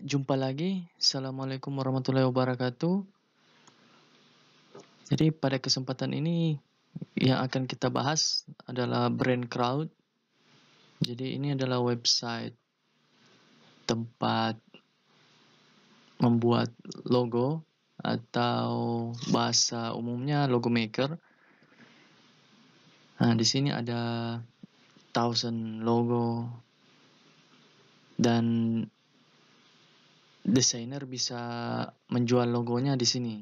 jumpa lagi. Assalamualaikum warahmatullahi wabarakatuh. Jadi pada kesempatan ini yang akan kita bahas adalah Brand Crowd. Jadi ini adalah website tempat membuat logo atau bahasa umumnya logo maker. Nah, di sini ada thousand logo dan desainer bisa menjual logonya di sini.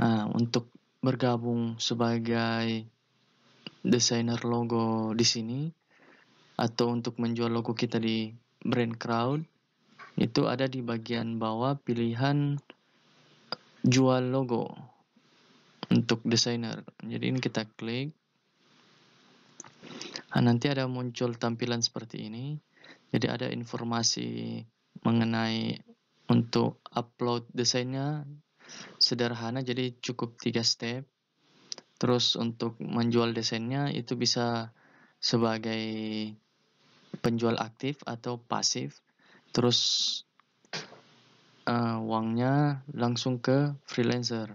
Nah, untuk bergabung sebagai desainer logo di sini atau untuk menjual logo kita di brand crowd itu ada di bagian bawah pilihan jual logo untuk desainer jadi ini kita klik nah, nanti ada muncul tampilan seperti ini jadi ada informasi mengenai untuk upload desainnya sederhana jadi cukup tiga step terus untuk menjual desainnya itu bisa sebagai penjual aktif atau pasif terus uh, uangnya langsung ke freelancer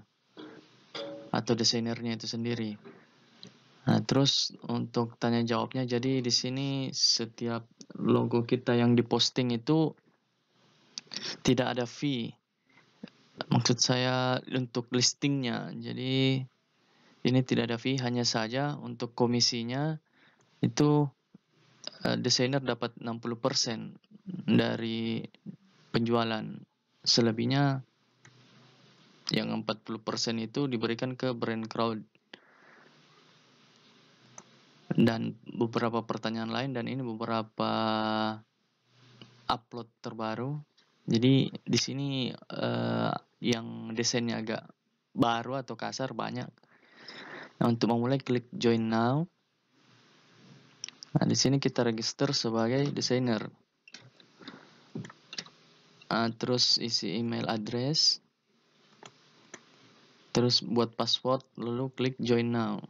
atau desainernya itu sendiri nah terus untuk tanya jawabnya jadi di sini setiap logo kita yang diposting itu tidak ada fee. Maksud saya untuk listingnya. Jadi ini tidak ada fee, hanya saja untuk komisinya itu uh, desainer dapat 60% dari penjualan. Selebihnya yang 40% itu diberikan ke brand crowd. Dan beberapa pertanyaan lain dan ini beberapa upload terbaru jadi di sini uh, yang desainnya agak baru atau kasar banyak. Nah, untuk memulai klik join now. Nah, di sini kita register sebagai desainer. Nah, terus isi email address. Terus buat password, lalu klik join now.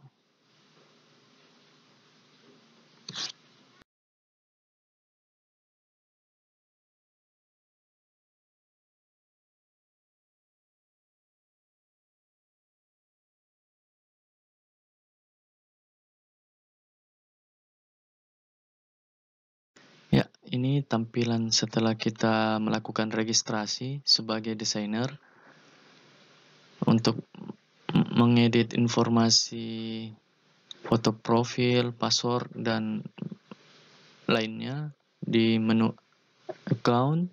Ini tampilan setelah kita melakukan registrasi sebagai desainer untuk mengedit informasi foto profil, password, dan lainnya di menu account.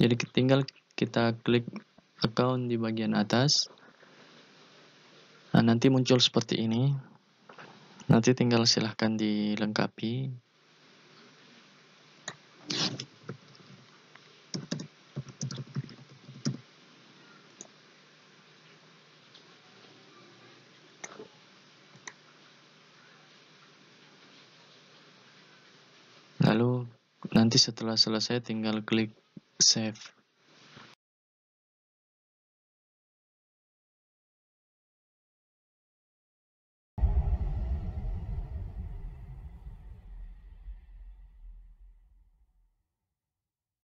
Jadi tinggal kita klik account di bagian atas. Nah, nanti muncul seperti ini. Nanti tinggal silahkan dilengkapi Lalu nanti setelah selesai tinggal klik save.